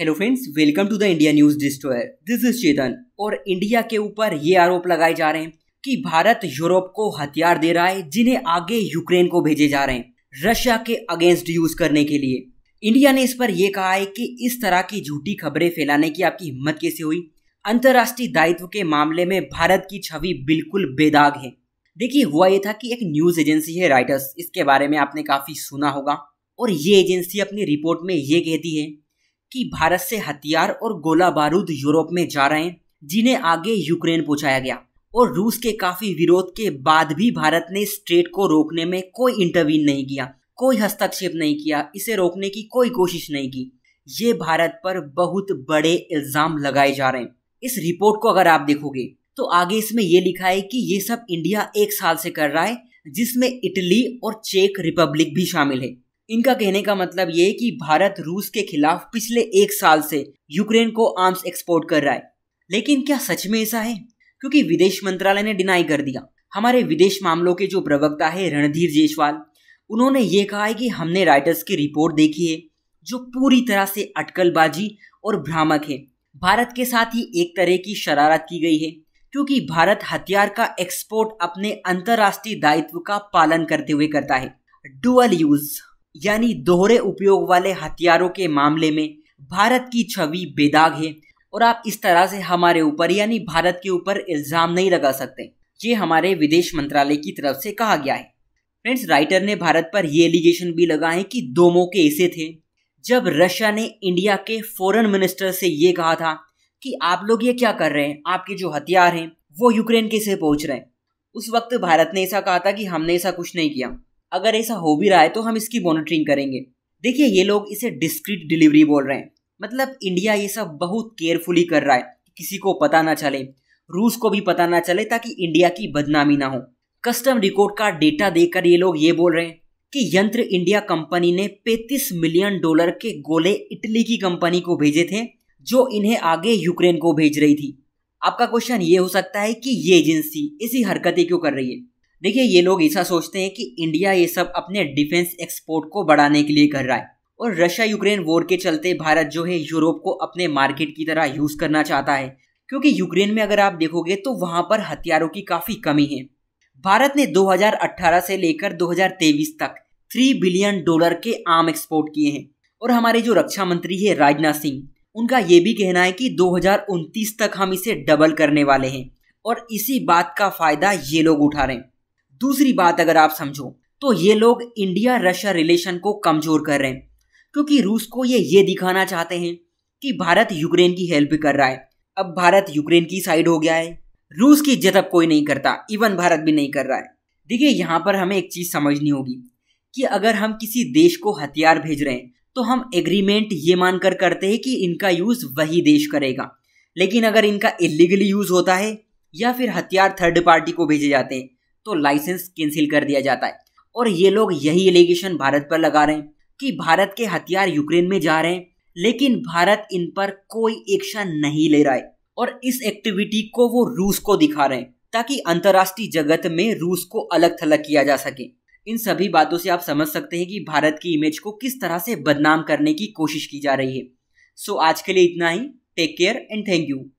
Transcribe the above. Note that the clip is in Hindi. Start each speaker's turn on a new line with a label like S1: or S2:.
S1: hello friends welcome to the India news destroyer this is Chetan और इंडिया के ऊपर ये आरोप लगाए जा रहे हैं कि भारत यूरोप को हथियार दे रहा है जिन्हें आगे यूक्रेन को भेजे जा रहे हैं रशिया के अगेंस्ट यूज करने के लिए इंडिया ने इस पर यह कहा है कि इस तरह की झूठी खबरें फैलाने की आपकी हिम्मत कैसे हुई अंतर्राष्ट्रीय दायित्व के मामले में भारत की छवि बिल्कुल बेदाग है देखिए हुआ ये था कि एक न्यूज एजेंसी है राइटर्स इसके बारे में आपने काफी सुना होगा और ये एजेंसी अपनी रिपोर्ट में ये कहती है कि भारत से हथियार और गोला बारूद यूरोप में जा रहे हैं जिन्हें आगे यूक्रेन पहुंचाया गया और रूस के काफी विरोध के बाद भी भारत ने स्ट्रेट को रोकने में कोई इंटरवीन नहीं किया कोई हस्तक्षेप नहीं किया इसे रोकने की कोई कोशिश नहीं की ये भारत पर बहुत बड़े इल्जाम लगाए जा रहे हैं इस रिपोर्ट को अगर आप देखोगे तो आगे इसमें यह लिखा है कि ये सब इंडिया एक साल से कर रहा है जिसमें इटली और चेक रिपब्लिक भी शामिल है इनका कहने का मतलब ये कि भारत रूस के खिलाफ पिछले एक साल से यूक्रेन को आर्म्स एक्सपोर्ट कर रहा है लेकिन क्या सच में ऐसा है क्योंकि विदेश मंत्रालय ने डिनाई कर दिया हमारे विदेश मामलों के जो प्रवक्ता है रणधीर जेसवाल उन्होंने ये कहा है कि हमने राइटर्स की रिपोर्ट देखी है जो पूरी तरह से अटकलबाजी और भ्रामक है भारत के साथ ही एक तरह की शरारत की गई है क्योंकि भारत हथियार का एक्सपोर्ट अपने अंतर्राष्ट्रीय दायित्व का पालन करते हुए करता है डुअल यूज़ यानी दोहरे उपयोग वाले हथियारों के मामले में भारत की छवि बेदाग है और आप इस तरह से हमारे ऊपर यानी भारत के ऊपर इल्ज़ाम नहीं लगा सकते ये हमारे विदेश मंत्रालय की तरफ से कहा गया है फ्रेंड्स राइटर ने भारत पर ये एलिगेशन भी लगाए कि दो मौके ऐसे थे जब रशिया ने इंडिया के फॉरेन मिनिस्टर से ये कहा था कि आप लोग ये क्या कर रहे हैं आपके जो हथियार हैं वो यूक्रेन कैसे पहुंच रहे हैं उस वक्त भारत ने ऐसा कहा था कि हमने ऐसा कुछ नहीं किया अगर ऐसा हो भी रहा है तो हम इसकी मॉनिटरिंग करेंगे देखिए ये लोग इसे डिस्क्रीट डिलीवरी बोल रहे हैं मतलब इंडिया ये सब बहुत केयरफुली कर रहा है कि किसी को पता ना चले रूस को भी पता ना चले ताकि इंडिया की बदनामी ना हो कस्टम रिकॉर्ड का डेटा देकर ये लोग ये बोल रहे हैं कि यंत्र इंडिया कंपनी ने 35 मिलियन डॉलर के गोले इटली की कंपनी को भेजे थे जो इन्हें आगे यूक्रेन को भेज रही थी आपका क्वेश्चन ये हो सकता है कि ये एजेंसी इसी हरकतें क्यों कर रही है देखिए ये लोग ऐसा सोचते हैं कि इंडिया ये सब अपने डिफेंस एक्सपोर्ट को बढ़ाने के लिए कर रहा है और रशिया यूक्रेन वॉर के चलते भारत जो है यूरोप को अपने मार्केट की तरह यूज करना चाहता है क्योंकि यूक्रेन में अगर आप देखोगे तो वहां पर हथियारों की काफी कमी है भारत ने 2018 से लेकर 2023 तक 3 बिलियन डॉलर के आम एक्सपोर्ट किए हैं और हमारे जो रक्षा मंत्री है राजनाथ सिंह उनका ये भी कहना है कि 2029 तक हम इसे डबल करने वाले हैं और इसी बात का फायदा ये लोग उठा रहे हैं दूसरी बात अगर आप समझो तो ये लोग इंडिया रशिया रिलेशन को कमज़ोर कर रहे हैं क्योंकि रूस को ये ये दिखाना चाहते हैं कि भारत यूक्रेन की हेल्प कर रहा है अब भारत यूक्रेन की साइड हो गया है रूस की इज्जत अब कोई नहीं करता इवन भारत भी नहीं कर रहा है देखिए यहाँ पर हमें एक चीज़ समझनी होगी कि अगर हम किसी देश को हथियार भेज रहे हैं तो हम एग्रीमेंट ये मानकर करते हैं कि इनका यूज़ वही देश करेगा लेकिन अगर इनका इलीगली यूज़ होता है या फिर हथियार थर्ड पार्टी को भेजे जाते हैं तो लाइसेंस कैंसिल कर दिया जाता है और ये लोग यही एलिगेशन भारत पर लगा रहे हैं कि भारत के हथियार यूक्रेन में जा रहे हैं लेकिन भारत इन पर कोई एक्शन नहीं ले रहा है और इस एक्टिविटी को वो रूस को दिखा रहे हैं ताकि अंतर्राष्ट्रीय जगत में रूस को अलग थलग किया जा सके इन सभी बातों से आप समझ सकते हैं कि भारत की इमेज को किस तरह से बदनाम करने की कोशिश की जा रही है सो so, आज के लिए इतना ही take care and thank you